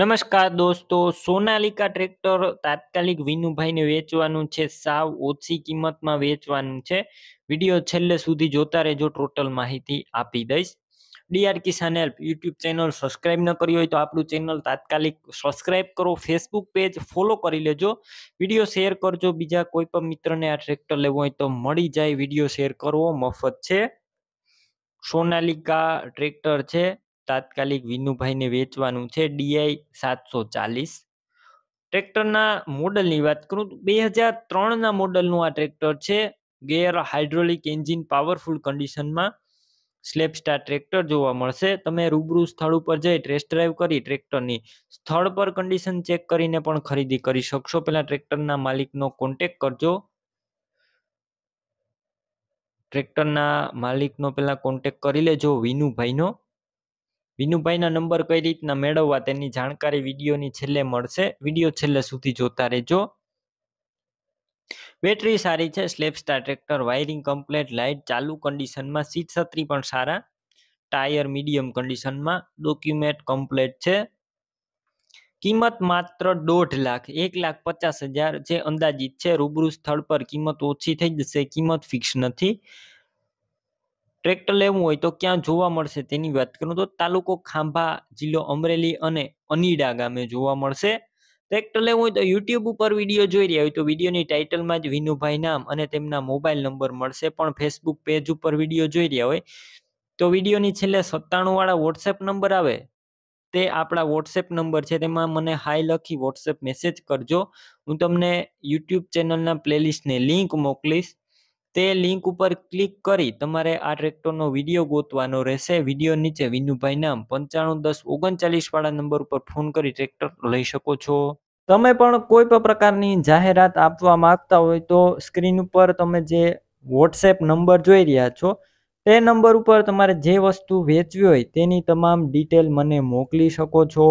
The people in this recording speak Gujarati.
નમસ્કાર દોસ્તો સોનાલિકા ટ્રેક્ટર તાત્કાલિક વિનુભાઈને વેચવાનું છે સાવ ઓછી કિંમતમાં વેચવાનું છે વિડીયો છેલ્લે સુધી જોતા રહેજો ટોટલ માહિતી આપી દઈશ DR Kisan help YouTube channel subscribe ન કરી હોય તો આપણું ચેનલ તાત્કાલિક સબસ્ક્રાઇબ કરો ફેસબુક પેજ ફોલો કરી લેજો વિડીયો શેર કરજો બીજા કોઈ પણ મિત્રને આ ટ્રેક્ટર લેવું હોય તો મળી જાય વિડીયો શેર કરવો મફત છે સોનાલિકા ટ્રેક્ટર છે તાત્કાલિક વિનુભાઈને વેચવાનું છે ડીઆઈ સાતસો ચાલીસ ટ્રેક્ટરના મોડલની વાત કરું તો બે હજાર ત્રણના મોડલનું આ ટ્રેક્ટર છે ગેર હાઇડ્રોલિક એન્જિન પાવરફુલ કન્ડિશનમાં સ્લેપ સ્ટાર ટ્રેક્ટર જોવા મળશે તમે રૂબરૂ સ્થળ ઉપર જઈ ટેસ્ટ ડ્રાઈવ કરી ટ્રેક્ટરની સ્થળ પર કન્ડિશન ચેક કરીને પણ ખરીદી કરી શકશો પહેલાં ટ્રેક્ટરના માલિકનો કોન્ટેક કરજો ટ્રેક્ટરના માલિકનો પહેલાં કોન્ટેક કરી લેજો વિનુભાઈનો વિનુભાઈના નંબર કઈ રીતના મેળવવા તેની જાણકારી વિડીયોની છેલ્લે મળશે વિડીયો છેલ્લે સુધી જોતા રહેજો બેટરી સારી છે self start tractor wiring complete light ચાલુ કન્ડિશનમાં સીટ છત્રી પણ સારા ટાયર મીડિયમ કન્ડિશનમાં ડોક્યુમેન્ટ કમ્પ્લેટ છે કિંમત માત્ર દોઢ લાખ એક લાખ પચાસ હજાર જે અંદાજિત છે રૂબરૂ સ્થળ પર કિંમત ઓછી થઈ જશે કિંમત ફિક્સ નથી ટ્રેક્ટર લેવું હોય તો ક્યાં જોવા મળશે તેની વાત કરું તો તાલુકો ખાંભા જિલ્લો અમરેલી અને અનીડા ગામે જોવા મળશે ટ્રેક્ટર લેવું હોય તો યુટ્યુબ ઉપર વિડીયો જોઈ રહ્યા હોય તો વિડીયોની ટાઇટલમાં જ વિનુભાઈ નામ અને તેમના મોબાઈલ નંબર મળશે પણ ફેસબુક પેજ ઉપર વિડીયો જોઈ રહ્યા હોય તો વિડીયોની છેલ્લે સત્તાણુંવાળા વોટ્સએપ નંબર આવે તે આપણા વોટ્સએપ નંબર છે તેમાં મને હાઈ લખી વોટ્સએપ મેસેજ કરજો હું તમને યુટ્યુબ ચેનલના પ્લેલિસ્ટની લિંક મોકલીશ તે લિંક ઉપર ક્લિક કરી તમારે આ ટ્રેક્ટરનો વિડીયો ગોતવાનો રહેશે વિડીયો નીચે વિનુભાઈ નામ પંચાણું દસ ઓગણચાલીસવાળા નંબર ઉપર ફોન કરી ટ્રેક્ટર લઈ શકો છો તમે પણ કોઈ પણ પ્રકારની જાહેરાત આપવા માંગતા હોય તો સ્ક્રીન ઉપર તમે જે વોટ્સએપ નંબર જોઈ રહ્યા છો તે નંબર ઉપર તમારે જે વસ્તુ વેચવી હોય તેની તમામ ડિટેલ મને મોકલી શકો છો